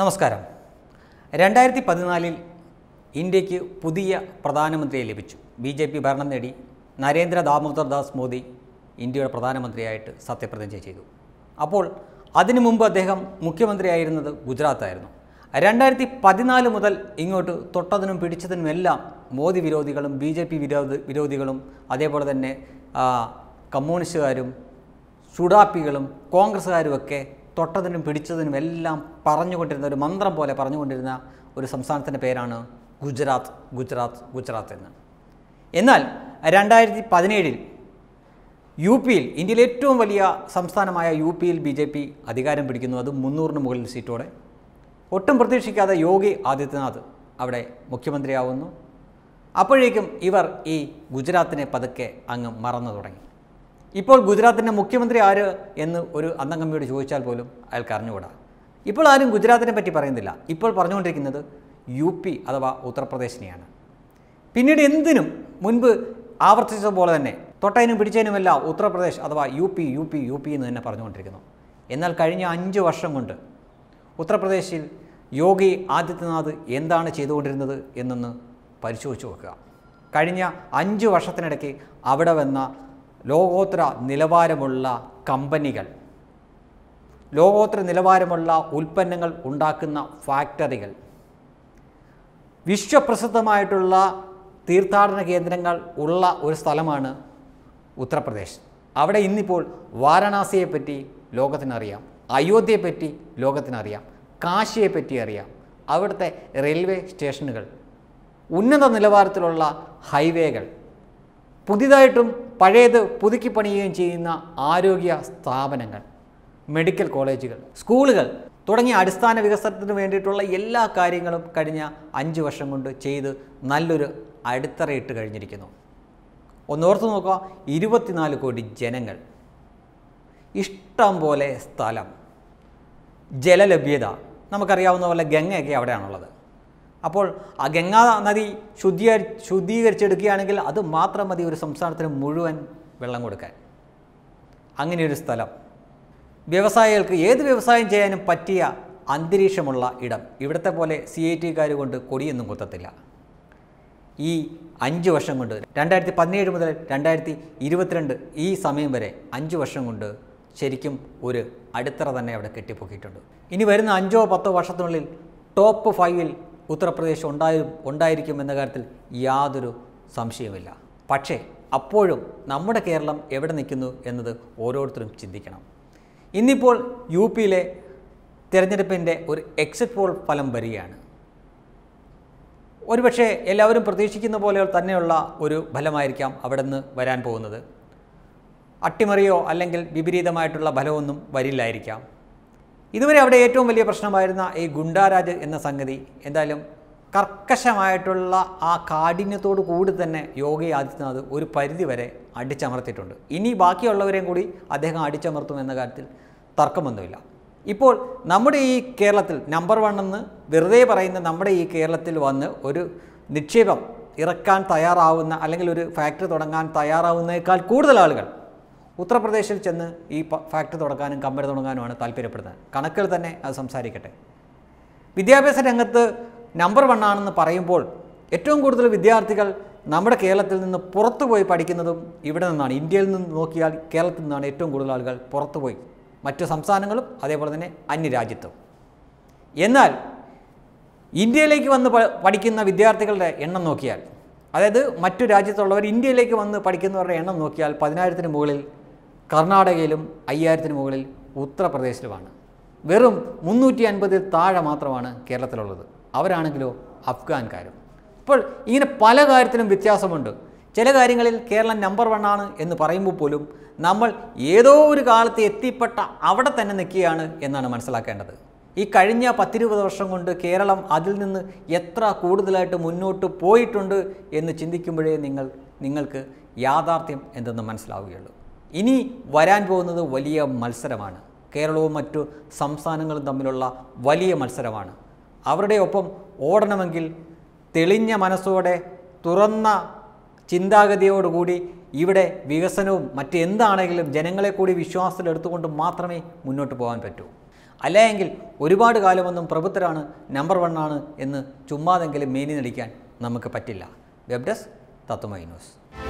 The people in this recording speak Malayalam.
നമസ്കാരം രണ്ടായിരത്തി പതിനാലിൽ ഇന്ത്യക്ക് പുതിയ പ്രധാനമന്ത്രിയെ ലഭിച്ചു ബി ജെ പി ഭരണം നേടി നരേന്ദ്ര ദാമോദർ ദാസ് മോദി ഇന്ത്യയുടെ പ്രധാനമന്ത്രിയായിട്ട് സത്യപ്രതിജ്ഞ ചെയ്തു അപ്പോൾ അതിനു മുമ്പ് അദ്ദേഹം മുഖ്യമന്ത്രിയായിരുന്നത് ഗുജറാത്തായിരുന്നു രണ്ടായിരത്തി പതിനാല് മുതൽ ഇങ്ങോട്ട് തൊട്ടതിനും പിടിച്ചതിനുമെല്ലാം മോദി വിരോധികളും ബി ജെ പി വിരോധ വിരോധികളും അതേപോലെ തന്നെ കമ്മ്യൂണിസ്റ്റുകാരും സുഡാപ്പികളും കോൺഗ്രസ്സുകാരുമൊക്കെ തൊട്ടതിനും പിടിച്ചതിനും എല്ലാം പറഞ്ഞുകൊണ്ടിരുന്ന ഒരു മന്ത്രം പോലെ പറഞ്ഞുകൊണ്ടിരുന്ന ഒരു സംസ്ഥാനത്തിൻ്റെ പേരാണ് ഗുജറാത്ത് ഗുജറാത്ത് ഗുജറാത്ത് എന്ന് എന്നാൽ രണ്ടായിരത്തി പതിനേഴിൽ യു പിയിൽ ഇന്ത്യയിലെ ഏറ്റവും വലിയ സംസ്ഥാനമായ യു പിയിൽ ബി ജെ പി അധികാരം പിടിക്കുന്നു അത് മുന്നൂറിന് മുകളിൽ സീറ്റോടെ ഒട്ടും പ്രതീക്ഷിക്കാതെ യോഗി ആദിത്യനാഥ് അവിടെ മുഖ്യമന്ത്രിയാവുന്നു അപ്പോഴേക്കും ഇവർ ഈ ഗുജറാത്തിനെ പതുക്കെ അങ്ങ് മറന്നു തുടങ്ങി ഇപ്പോൾ ഗുജറാത്തിൻ്റെ മുഖ്യമന്ത്രി ആര് എന്ന് ഒരു അന്തംഗമ്മിയോട് ചോദിച്ചാൽ പോലും അയാൾക്ക് അറിഞ്ഞുകൂടാ ഇപ്പോൾ ആരും ഗുജറാത്തിനെ പറ്റി പറയുന്നില്ല ഇപ്പോൾ പറഞ്ഞുകൊണ്ടിരിക്കുന്നത് യു പി അഥവാ ഉത്തർപ്രദേശിനെയാണ് പിന്നീട് എന്തിനും മുൻപ് ആവർത്തിച്ചതുപോലെ തന്നെ തൊട്ടതിനും പിടിച്ചതിനുമെല്ലാം ഉത്തർപ്രദേശ് അഥവാ U P U P U P എന്ന് തന്നെ പറഞ്ഞുകൊണ്ടിരിക്കുന്നു എന്നാൽ കഴിഞ്ഞ അഞ്ച് വർഷം കൊണ്ട് ഉത്തർപ്രദേശിൽ യോഗി ആദിത്യനാഥ് എന്താണ് ചെയ്തുകൊണ്ടിരുന്നത് എന്നൊന്ന് പരിശോധിച്ച് നോക്കുക കഴിഞ്ഞ അഞ്ച് വർഷത്തിനിടയ്ക്ക് അവിടെ വന്ന ലോകോത്തര നിലവാരമുള്ള കമ്പനികൾ ലോകോത്തര നിലവാരമുള്ള ഉൽപ്പന്നങ്ങൾ ഉണ്ടാക്കുന്ന ഫാക്ടറികൾ വിശ്വപ്രസിദ്ധമായിട്ടുള്ള തീർത്ഥാടന കേന്ദ്രങ്ങൾ ഉള്ള ഒരു സ്ഥലമാണ് ഉത്തർപ്രദേശ് അവിടെ ഇന്നിപ്പോൾ വാരണാസിയെപ്പറ്റി ലോകത്തിനറിയാം അയോധ്യയെപ്പറ്റി ലോകത്തിനറിയാം കാശിയെപ്പറ്റി അറിയാം അവിടുത്തെ റെയിൽവേ സ്റ്റേഷനുകൾ ഉന്നത നിലവാരത്തിലുള്ള ഹൈവേകൾ പുതിയതായിട്ടും പഴയത് പുതുക്കി പണിയുകയും ചെയ്യുന്ന ആരോഗ്യ സ്ഥാപനങ്ങൾ മെഡിക്കൽ കോളേജുകൾ സ്കൂളുകൾ തുടങ്ങിയ അടിസ്ഥാന വികസനത്തിന് വേണ്ടിയിട്ടുള്ള എല്ലാ കാര്യങ്ങളും കഴിഞ്ഞ അഞ്ച് വർഷം കൊണ്ട് ചെയ്ത് നല്ലൊരു അടിത്തറയിട്ട് കഴിഞ്ഞിരിക്കുന്നു ഒന്നോർത്ത് നോക്കുക ഇരുപത്തിനാല് കോടി ജനങ്ങൾ ഇഷ്ടം പോലെ സ്ഥലം ജലലഭ്യത നമുക്കറിയാവുന്ന പോലെ ഗംഗയൊക്കെ അവിടെയാണുള്ളത് അപ്പോൾ ആ ഗംഗാ നദി ശുദ്ധീ ശുദ്ധീകരിച്ചെടുക്കുകയാണെങ്കിൽ അത് മാത്രം മതി ഒരു സംസ്ഥാനത്തിന് മുഴുവൻ വെള്ളം കൊടുക്കാൻ അങ്ങനെയൊരു സ്ഥലം വ്യവസായികൾക്ക് ഏത് വ്യവസായം ചെയ്യാനും പറ്റിയ അന്തരീക്ഷമുള്ള ഇടം ഇവിടുത്തെ പോലെ സി ഐ ടിക്കാർ കൊണ്ട് കൊടിയൊന്നും കുത്തത്തില്ല ഈ അഞ്ച് വർഷം കൊണ്ട് രണ്ടായിരത്തി പതിനേഴ് മുതൽ രണ്ടായിരത്തി ഇരുപത്തിരണ്ട് ഈ സമയം വരെ അഞ്ച് വർഷം കൊണ്ട് ശരിക്കും ഒരു അടിത്തറ തന്നെ അവിടെ കെട്ടിപ്പൊക്കിയിട്ടുണ്ട് ഇനി വരുന്ന അഞ്ചോ പത്തോ വർഷത്തിനുള്ളിൽ ടോപ്പ് ഫൈവിൽ ഉത്തർപ്രദേശ് ഉണ്ടായി ഉണ്ടായിരിക്കും എന്ന കാര്യത്തിൽ യാതൊരു സംശയവുമില്ല പക്ഷേ അപ്പോഴും നമ്മുടെ കേരളം എവിടെ നിൽക്കുന്നു എന്നത് ഓരോരുത്തരും ചിന്തിക്കണം ഇന്നിപ്പോൾ യു പിയിലെ തിരഞ്ഞെടുപ്പിൻ്റെ ഒരു എക്സിറ്റ് പോൾ ഫലം വരികയാണ് ഒരുപക്ഷെ എല്ലാവരും പ്രതീക്ഷിക്കുന്ന പോലെ തന്നെയുള്ള ഒരു ഫലമായിരിക്കാം അവിടെ നിന്ന് വരാൻ പോകുന്നത് അട്ടിമറിയോ അല്ലെങ്കിൽ വിപരീതമായിട്ടുള്ള ഫലമൊന്നും വരില്ലായിരിക്കാം ഇതുവരെ അവിടെ ഏറ്റവും വലിയ പ്രശ്നമായിരുന്ന ഈ ഗുണ്ടാരാജ് എന്ന സംഗതി എന്തായാലും കർക്കശമായിട്ടുള്ള ആ കാഠിന്യത്തോടു കൂടി തന്നെ യോഗി ആദിത്യനാഥ് ഒരു പരിധിവരെ അടിച്ചമർത്തിയിട്ടുണ്ട് ഇനി ബാക്കിയുള്ളവരെയും കൂടി അദ്ദേഹം അടിച്ചമർത്തും എന്ന കാര്യത്തിൽ തർക്കമൊന്നുമില്ല ഇപ്പോൾ നമ്മുടെ ഈ കേരളത്തിൽ നമ്പർ വൺ എന്ന് വെറുതെ പറയുന്ന നമ്മുടെ ഈ കേരളത്തിൽ വന്ന് ഒരു നിക്ഷേപം ഇറക്കാൻ തയ്യാറാവുന്ന അല്ലെങ്കിൽ ഒരു ഫാക്ടറി തുടങ്ങാൻ തയ്യാറാവുന്നതിനേക്കാൾ കൂടുതൽ ആളുകൾ ഉത്തർപ്രദേശിൽ ചെന്ന് ഈ ഫാക്ടറി തുടങ്ങാനും കമ്പനി തുടങ്ങാനുമാണ് താല്പര്യപ്പെടുന്നത് കണക്കിൽ തന്നെ അത് സംസാരിക്കട്ടെ വിദ്യാഭ്യാസ രംഗത്ത് നമ്പർ വൺ ആണെന്ന് പറയുമ്പോൾ ഏറ്റവും കൂടുതൽ വിദ്യാർത്ഥികൾ നമ്മുടെ കേരളത്തിൽ നിന്ന് പുറത്തു പോയി പഠിക്കുന്നതും ഇവിടെ നിന്നാണ് ഇന്ത്യയിൽ നിന്ന് നോക്കിയാൽ കേരളത്തിൽ നിന്നാണ് ഏറ്റവും കൂടുതൽ ആളുകൾ പുറത്തു പോയി മറ്റു സംസ്ഥാനങ്ങളും അതേപോലെ തന്നെ അന്യരാജ്യത്തും എന്നാൽ ഇന്ത്യയിലേക്ക് വന്ന് പഠിക്കുന്ന വിദ്യാർത്ഥികളുടെ എണ്ണം നോക്കിയാൽ അതായത് മറ്റു രാജ്യത്തുള്ളവർ ഇന്ത്യയിലേക്ക് വന്ന് പഠിക്കുന്നവരുടെ എണ്ണം നോക്കിയാൽ പതിനായിരത്തിന് മുകളിൽ കർണാടകയിലും അയ്യായിരത്തിന് മുകളിൽ ഉത്തർപ്രദേശിലുമാണ് വെറും മുന്നൂറ്റി അൻപതിൽ താഴെ മാത്രമാണ് കേരളത്തിലുള്ളത് അവരാണെങ്കിലോ അഫ്ഗാൻകാരും അപ്പോൾ ഇങ്ങനെ പല കാര്യത്തിലും വ്യത്യാസമുണ്ട് ചില കാര്യങ്ങളിൽ കേരളം നമ്പർ ആണ് എന്ന് പറയുമ്പോൾ പോലും നമ്മൾ ഏതോ ഒരു കാലത്ത് എത്തിപ്പെട്ട അവിടെ തന്നെ നിൽക്കുകയാണ് എന്നാണ് മനസ്സിലാക്കേണ്ടത് ഈ കഴിഞ്ഞ പത്തിരുപത് വർഷം കൊണ്ട് കേരളം അതിൽ നിന്ന് എത്ര കൂടുതലായിട്ട് മുന്നോട്ട് പോയിട്ടുണ്ട് എന്ന് ചിന്തിക്കുമ്പോഴേ നിങ്ങൾ നിങ്ങൾക്ക് യാഥാർത്ഥ്യം എന്തെന്ന് മനസ്സിലാവുകയുള്ളൂ ഇനി വരാൻ പോകുന്നത് വലിയ മത്സരമാണ് കേരളവും മറ്റു സംസ്ഥാനങ്ങളും തമ്മിലുള്ള വലിയ മത്സരമാണ് അവരുടെ ഒപ്പം ഓടണമെങ്കിൽ തെളിഞ്ഞ മനസ്സോടെ തുറന്ന ചിന്താഗതിയോടുകൂടി ഇവിടെ വികസനവും മറ്റ് എന്താണെങ്കിലും ജനങ്ങളെ കൂടി വിശ്വാസത്തിലെടുത്തുകൊണ്ട് മാത്രമേ മുന്നോട്ട് പോകാൻ പറ്റൂ അല്ലെങ്കിൽ ഒരുപാട് കാലമൊന്നും പ്രഭുത്തരാണ് നമ്പർ വണ്ണാണ് എന്ന് ചുമ്മാതെങ്കിലും മേനി നടിക്കാൻ നമുക്ക് പറ്റില്ല വെബ് ഡെസ്ക് തത്വമൈ ന്യൂസ്